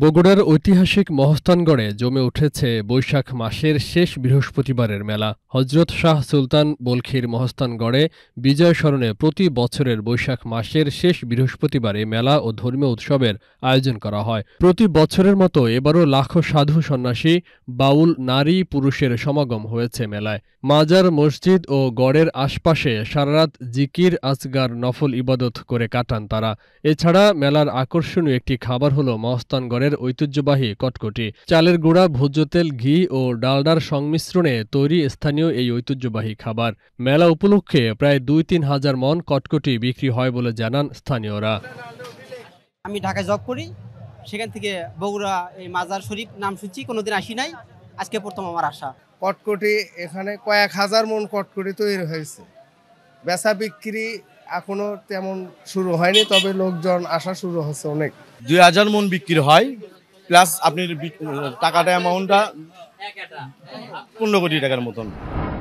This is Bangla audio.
বগুড়ার ঐতিহাসিক মহস্তানগড়ে জমে উঠেছে বৈশাখ মাসের শেষ বৃহস্পতিবারের মেলা হজরত শাহ সুলতান বলখির মহস্তানগড়ে বিজয় স্মরণে প্রতি বছরের বৈশাখ মাসের শেষ বৃহস্পতিবারে মেলা ও ধর্মীয় উৎসবের আয়োজন করা হয় প্রতি বছরের মতো এবারও লাখো সাধু সন্ন্যাসী বাউল নারী পুরুষের সমাগম হয়েছে মেলায় মাজার মসজিদ ও গড়ের আশপাশে সারারাত জিকির আজগার নফল ইবাদত করে কাটান তারা এছাড়া মেলার আকর্ষণীয় একটি খাবার হল মহস্তানগড় ঘরের ঐতিহ্যবাহী কটকটি চালের গুঁড়া ভোজ্য তেল ঘি ও ডালডার সংমিশ্রণে তৈরি স্থানীয় এই ঐতিহ্যবাহী খাবার মেলা উপলক্ষে প্রায় দুই তিন হাজার মন কটকটি বিক্রি হয় বলে জানান স্থানীয়রা আমি ঢাকায় জব করি সেখান থেকে বগুড়া এই মাজার শরীফ নাম শুনছি কোনোদিন আসি নাই আজকে প্রথম আমার আশা কটকটি এখানে কয়েক হাজার মন কটকটি তৈরি হয়েছে বেচা বিক্রি এখনো তেমন শুরু হয়নি তবে লোকজন আসা শুরু হচ্ছে অনেক দুই হাজার মন বিক্রি হয় প্লাস আপনি টাকাটা অ্যামাউন্টটা পনেরো কোটি টাকার মতন